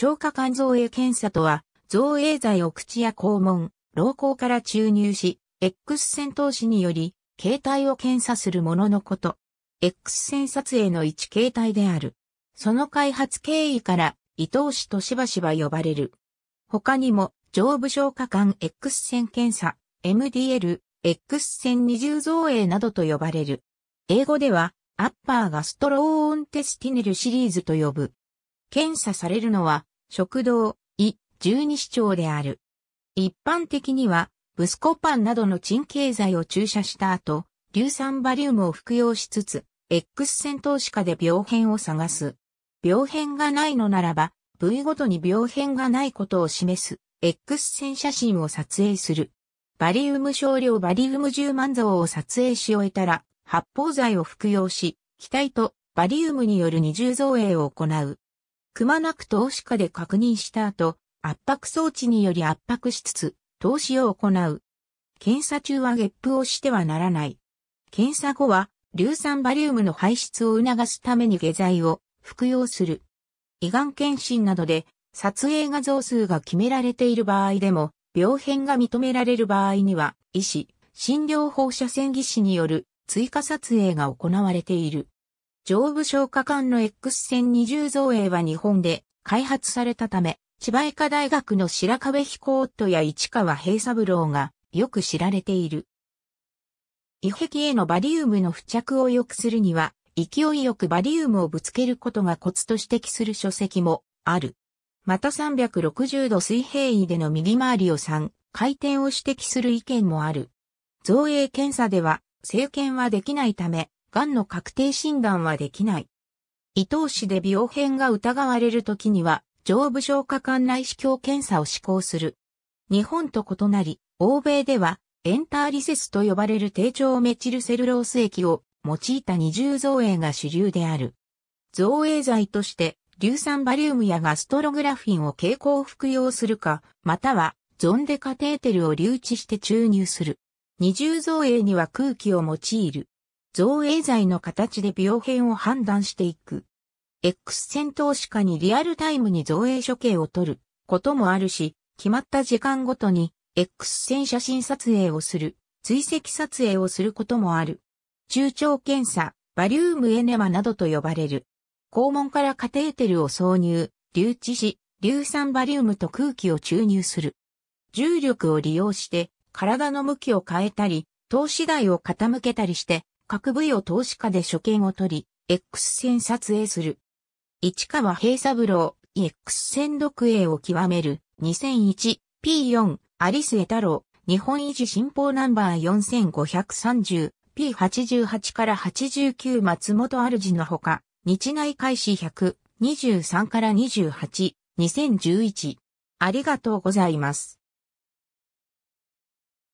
消化管造影検査とは、造影剤を口や肛門、老胱から注入し、X 線投資により、形態を検査するもののこと。X 線撮影の一形態である。その開発経緯から、伊藤氏としばしば呼ばれる。他にも、上部消化管 X 線検査、MDL、X 線二重造影などと呼ばれる。英語では、アッパーガストローオンテスティネルシリーズと呼ぶ。検査されるのは、食堂、い、十二指腸である。一般的には、ブスコパンなどの鎮経剤を注射した後、硫酸バリウムを服用しつつ、X 線投資下で病変を探す。病変がないのならば、部位ごとに病変がないことを示す X 線写真を撮影する。バリウム少量バリウム10万像を撮影し終えたら、発泡剤を服用し、気体とバリウムによる二重造影を行う。くまなく投資家で確認した後、圧迫装置により圧迫しつつ、投資を行う。検査中はゲップをしてはならない。検査後は、硫酸バリウムの排出を促すために下剤を服用する。胃がん検診などで撮影画像数が決められている場合でも、病変が認められる場合には、医師、診療放射線技師による追加撮影が行われている。上部消化管の X 線20造影は日本で開発されたため、千葉医科大学の白壁飛行夫や市川平三郎がよく知られている。胃壁へのバリウムの付着を良くするには、勢いよくバリウムをぶつけることがコツと指摘する書籍もある。また360度水平位での右回りを3回転を指摘する意見もある。造影検査では、生検はできないため、んの確定診断はできない。伊東市で病変が疑われるときには、上部消化管内視鏡検査を施行する。日本と異なり、欧米では、エンターリセスと呼ばれる低調メチルセルロース液を用いた二重造影が主流である。造影剤として、硫酸バリウムやガストログラフィンを経口服用するか、または、ゾンデカテーテルを留置して注入する。二重造影には空気を用いる。造影剤の形で病変を判断していく。X 線投資家にリアルタイムに造影処刑を取ることもあるし、決まった時間ごとに X 線写真撮影をする、追跡撮影をすることもある。中長検査、バリウムエネマなどと呼ばれる。肛門からカテーテルを挿入、留置し、硫酸バリウムと空気を注入する。重力を利用して、体の向きを変えたり、投資台を傾けたりして、各部位を投資家で所見を取り、X 線撮影する。市川平三郎、X 線読影を極める、2001、P4、アリスエ太郎、日本維持新報ナンバー4530、P88 から89松本主のほか、日内開始123から28、2011。ありがとうございます。